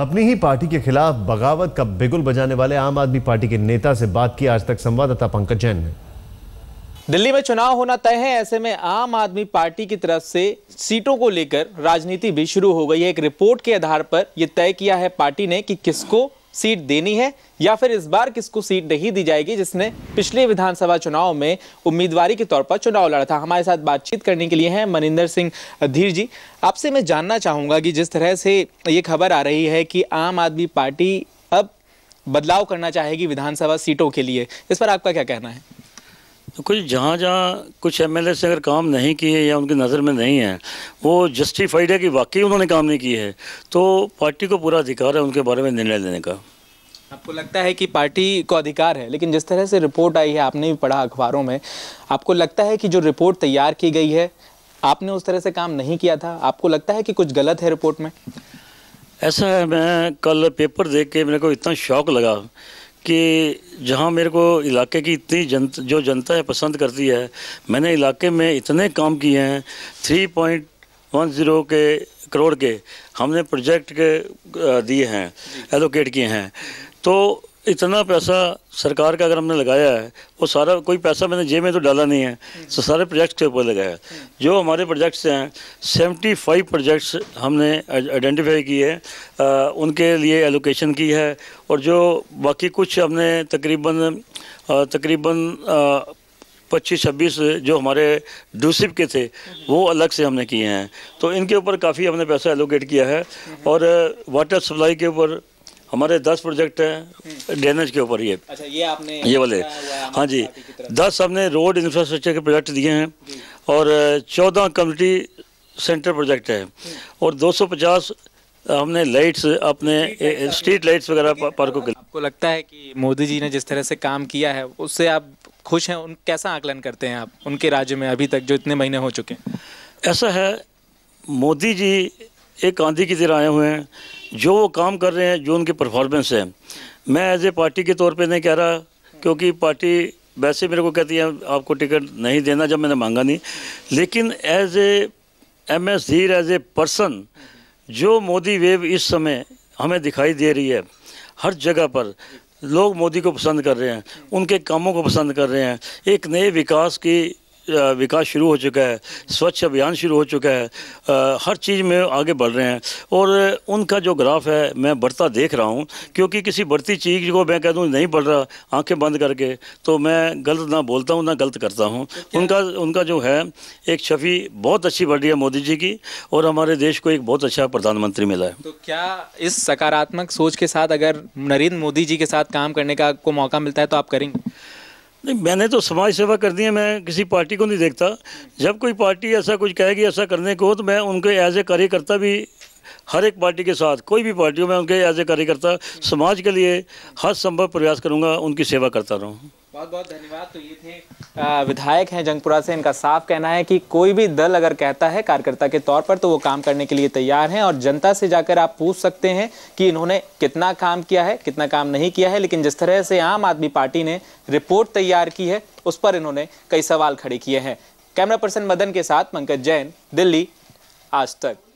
अपनी ही पार्टी के खिलाफ बगावत का बिगुल बजाने वाले आम आदमी पार्टी के नेता से बात की आज तक संवाददाता पंकज जैन ने दिल्ली में चुनाव होना तय है ऐसे में आम आदमी पार्टी की तरफ से सीटों को लेकर राजनीति भी शुरू हो गई है एक रिपोर्ट के आधार पर यह तय किया है पार्टी ने कि किसको सीट देनी है या फिर इस बार किसको सीट नहीं दी जाएगी जिसने पिछले विधानसभा चुनाव में उम्मीदवारी के तौर पर चुनाव लड़ा था हमारे साथ बातचीत करने के लिए हैं मनिंदर सिंह धीर जी आपसे मैं जानना चाहूँगा कि जिस तरह से ये खबर आ रही है कि आम आदमी पार्टी अब बदलाव करना चाहेगी विधानसभा सीटों के लिए इस पर आपका क्या कहना है तो कुछ जहाँ जहाँ कुछ एम एल से अगर काम नहीं किए या उनकी नज़र में नहीं है वो जस्टिफाइड है कि वाकई उन्होंने काम नहीं किए है तो पार्टी को पूरा अधिकार है उनके बारे में निर्णय लेने का आपको लगता है कि पार्टी को अधिकार है लेकिन जिस तरह से रिपोर्ट आई है आपने भी पढ़ा अखबारों में आपको लगता है कि जो रिपोर्ट तैयार की गई है आपने उस तरह से काम नहीं किया था आपको लगता है कि कुछ गलत है रिपोर्ट में ऐसा है मैं कल पेपर देख के मेरे को इतना शौक लगा कि जहाँ मेरे को इलाके की इतनी जन जो जनता है पसंद करती है मैंने इलाके में इतने काम किए हैं थ्री पॉइंट वन ज़ीरो के करोड़ के हमने प्रोजेक्ट के दिए हैं एलोकेट किए हैं तो इतना पैसा सरकार का अगर हमने लगाया है वो सारा कोई पैसा मैंने जेब में तो डाला नहीं है तो सारे प्रोजेक्ट्स के ऊपर लगाया है जो हमारे प्रोजेक्ट्स हैं सेवेंटी फाइव प्रोजेक्ट्स हमने आइडेंटिफाई किए हैं उनके लिए एलोकेशन की है और जो बाकी कुछ हमने तकरीबन तकरीबन पच्चीस छब्बीस जो हमारे डूसिप के थे वो अलग से हमने किए हैं तो इनके ऊपर काफ़ी हमने पैसा एलोकेट किया है और वाटर सप्लाई के ऊपर हमारे दस प्रोजेक्ट हैं ड्रेनेज के ऊपर ये अच्छा ये आपने ये वाले हाँ जी दस हमने रोड इंफ्रास्ट्रक्चर के प्रोजेक्ट दिए हैं और चौदह कम्युनिटी सेंटर प्रोजेक्ट है और 250 हमने लाइट्स अपने स्ट्रीट लाइट्स वगैरह पार्कों के आपको लगता है कि मोदी जी ने जिस तरह से काम किया है उससे आप खुश हैं उन कैसा आकलन करते हैं आप उनके राज्य में अभी तक जो इतने महीने हो चुके हैं ऐसा है मोदी जी एक आंधी की तरह आए हुए हैं जो वो काम कर रहे हैं जो उनकी परफॉर्मेंस है मैं एज ए पार्टी के तौर पे नहीं कह रहा क्योंकि पार्टी वैसे मेरे को कहती है आपको टिकट नहीं देना जब मैंने मांगा नहीं लेकिन as A M S Dhir as a person जो मोदी वेव इस समय हमें दिखाई दे रही है हर जगह पर लोग मोदी को पसंद कर रहे हैं उनके कामों को पसंद कर रहे हैं एक नए विकास की विकास शुरू हो चुका है स्वच्छ अभियान शुरू हो चुका है आ, हर चीज़ में आगे बढ़ रहे हैं और उनका जो ग्राफ है मैं बढ़ता देख रहा हूँ क्योंकि किसी बढ़ती चीज़ को मैं कह दूँ नहीं बढ़ रहा आंखें बंद करके तो मैं गलत ना बोलता हूँ ना गलत करता हूँ उनका उनका जो है एक छवि बहुत अच्छी बढ़ रही है मोदी जी की और हमारे देश को एक बहुत अच्छा प्रधानमंत्री मिला है तो क्या इस सकारात्मक सोच के साथ अगर नरेंद्र मोदी जी के साथ काम करने का आपको मौका मिलता है तो आप करेंगे नहीं मैंने तो समाज सेवा कर दी है मैं किसी पार्टी को नहीं देखता जब कोई पार्टी ऐसा कुछ कहेगी ऐसा करने को तो मैं उनके एज ए कार्यकर्ता भी हर एक पार्टी के साथ कोई भी पार्टी हो मैं उनके एज ए कार्यकर्ता समाज के लिए हर संभव प्रयास करूँगा उनकी सेवा करता रहूँ बहुत बहुत धन्यवाद तो ये थे विधायक हैं जंगपुरा से इनका साफ कहना है कि कोई भी दल अगर कहता है कार्यकर्ता के तौर पर तो वो काम करने के लिए तैयार हैं और जनता से जाकर आप पूछ सकते हैं कि इन्होंने कितना काम किया है कितना काम नहीं किया है लेकिन जिस तरह से आम आदमी पार्टी ने रिपोर्ट तैयार की है उस पर इन्होंने कई सवाल खड़े किए हैं कैमरा पर्सन मदन के साथ पंकज जैन दिल्ली आज तक